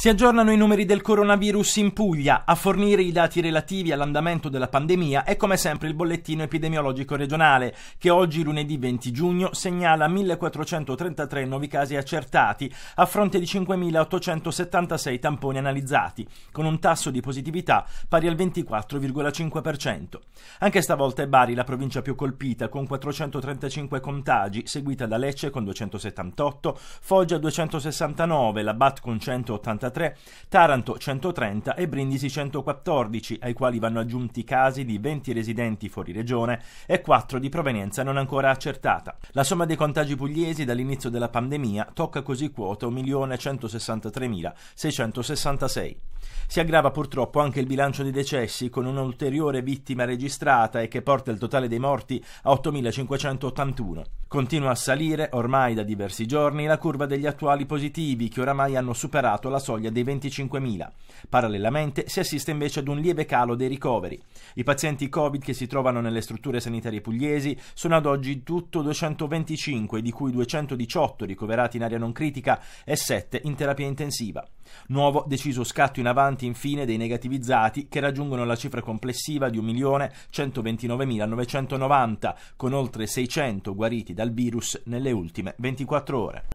Si aggiornano i numeri del coronavirus in Puglia. A fornire i dati relativi all'andamento della pandemia è come sempre il bollettino epidemiologico regionale, che oggi lunedì 20 giugno segnala 1433 nuovi casi accertati, a fronte di 5876 tamponi analizzati, con un tasso di positività pari al 24,5%. Anche stavolta è Bari la provincia più colpita, con 435 contagi, seguita da Lecce con 278, Foggia 269, la Bat con 183 183, Taranto 130 e Brindisi 114, ai quali vanno aggiunti casi di 20 residenti fuori regione e 4 di provenienza non ancora accertata. La somma dei contagi pugliesi dall'inizio della pandemia tocca così quota 1.163.666. Si aggrava purtroppo anche il bilancio dei decessi, con un'ulteriore vittima registrata e che porta il totale dei morti a 8.581. Continua a salire, ormai da diversi giorni, la curva degli attuali positivi, che oramai hanno superato la soglia dei 25.000. Parallelamente si assiste invece ad un lieve calo dei ricoveri. I pazienti Covid che si trovano nelle strutture sanitarie pugliesi sono ad oggi tutto 225, di cui 218 ricoverati in area non critica e 7 in terapia intensiva. Nuovo deciso scatto in avanti infine dei negativizzati che raggiungono la cifra complessiva di 1.129.990 con oltre 600 guariti dal virus nelle ultime 24 ore.